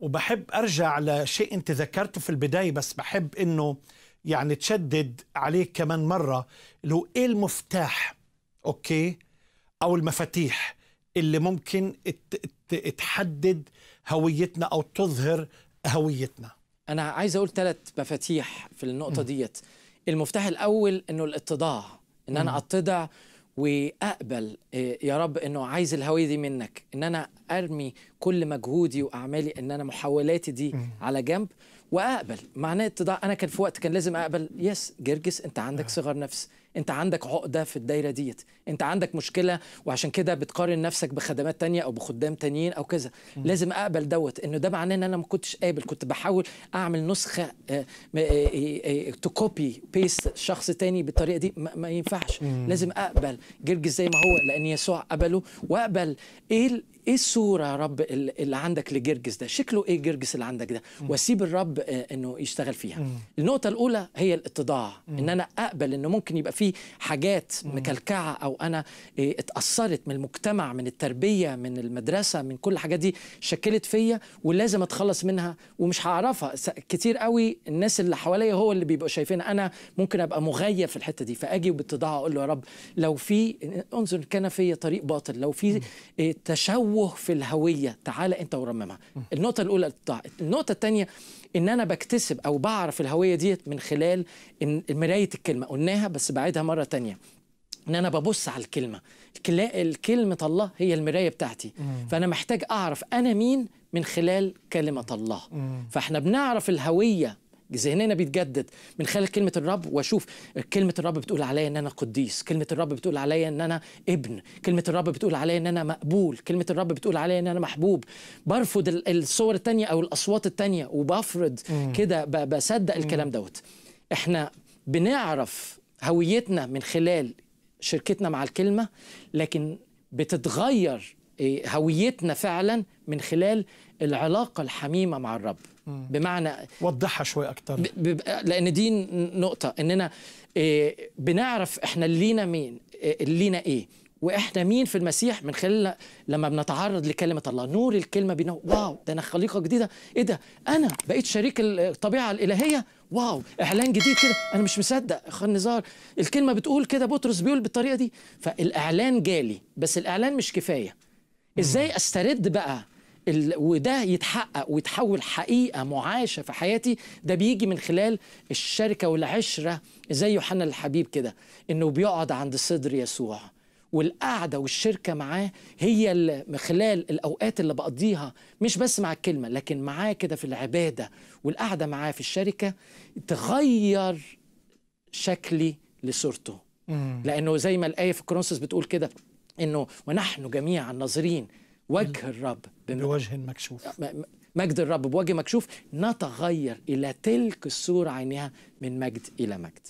وبحب ارجع لشيء انت ذكرته في البدايه بس بحب انه يعني تشدد عليه كمان مره اللي هو ايه المفتاح اوكي او المفاتيح اللي ممكن تحدد هويتنا او تظهر هويتنا انا عايز اقول ثلاث مفاتيح في النقطه ديت المفتاح الاول انه الاتضاع ان انا اتضع واقبل إيه، يا رب انه عايز الهويه دي منك ان انا ارمي كل مجهودي واعمالي ان انا محاولاتي دي على جنب واقبل معناه اتضاع انا كان في وقت كان لازم اقبل يس جرجس انت عندك آه. صغر نفس انت عندك عقده في الدايره ديت انت عندك مشكله وعشان كده بتقارن نفسك بخدمات تانية او بخدام تانيين او كذا لازم اقبل دوت انه ده معناه ان انا ما كنتش قابل كنت بحاول اعمل نسخه تكوبي آه، بيست آه، شخص تاني بالطريقه دي ما, ما ينفعش لازم اقبل جرجس زي ما هو لان يسوع قبله واقبل ايه ايه الصوره يا رب اللي عندك لجرجس ده شكله ايه جرجس اللي عندك ده واسيب الرب آه، انه يشتغل فيها النقطه الاولى هي الاتضاع ان انا اقبل ان ممكن يبقى في حاجات مكلكعه او انا آه، اتاثرت من المجتمع من التربيه من المدرسه من كل الحاجات دي شكلت فيا ولازم اتخلص منها ومش هعرفها كتير قوي الناس اللي حواليا هو اللي بيبقوا شايفين انا ممكن ابقى مغيب في الحته دي فاجي وباتضاع اقول له يا رب لو في انظر كان في طريق باطل لو في آه، تشوه في الهويه تعالى تعال انت ورممها النقطه الاولى طيب، النقطه الثانيه ان انا بكتسب او بعرف الهويه ديت من خلال مرايه الكلمه قلناها بس بعيدها مره ثانيه ان انا ببص على الكلمه الكلمه الله هي المرايه بتاعتي مم. فانا محتاج اعرف انا مين من خلال كلمه الله مم. فاحنا بنعرف الهويه ذهننا بيتجدد من خلال كلمه الرب واشوف كلمه الرب بتقول عليا ان انا قديس كلمه الرب بتقول عليا ان انا ابن كلمه الرب بتقول عليا ان انا مقبول كلمه الرب بتقول عليا ان انا محبوب برفض الصور التانية او الاصوات التانية وبفرض كده بصدق الكلام دوت احنا بنعرف هويتنا من خلال شركتنا مع الكلمه لكن بتتغير إيه، هويتنا فعلا من خلال العلاقه الحميمه مع الرب بمعنى وضحها شوي اكتر لان دي نقطه اننا إيه، بنعرف احنا لينا مين إيه، لينا ايه واحنا مين في المسيح من خلال لما بنتعرض لكلمه الله نور الكلمه بينا واو ده انا خليقه جديده ايه ده انا بقيت شريك الطبيعه الالهيه واو اعلان جديد كده انا مش مصدق خان نزار الكلمه بتقول كده بطرس بيقول بالطريقه دي فالاعلان جالي بس الاعلان مش كفايه ازاي استرد بقى ال... وده يتحقق ويتحول حقيقه معاشه في حياتي ده بيجي من خلال الشركه والعشره زي يوحنا الحبيب كده انه بيقعد عند صدر يسوع والقعدة والشركة معاه هي اللي من خلال الأوقات اللي بقضيها مش بس مع الكلمة لكن معاه كده في العبادة والقعدة معاه في الشركة تغير شكلي لصورته لأنه زي ما الآية في كرونسوس بتقول كده انه ونحن جميعا ناظرين وجه الرب بوجه مكشوف مجد الرب بوجه مكشوف نتغير الى تلك الصوره عينها من مجد الى مجد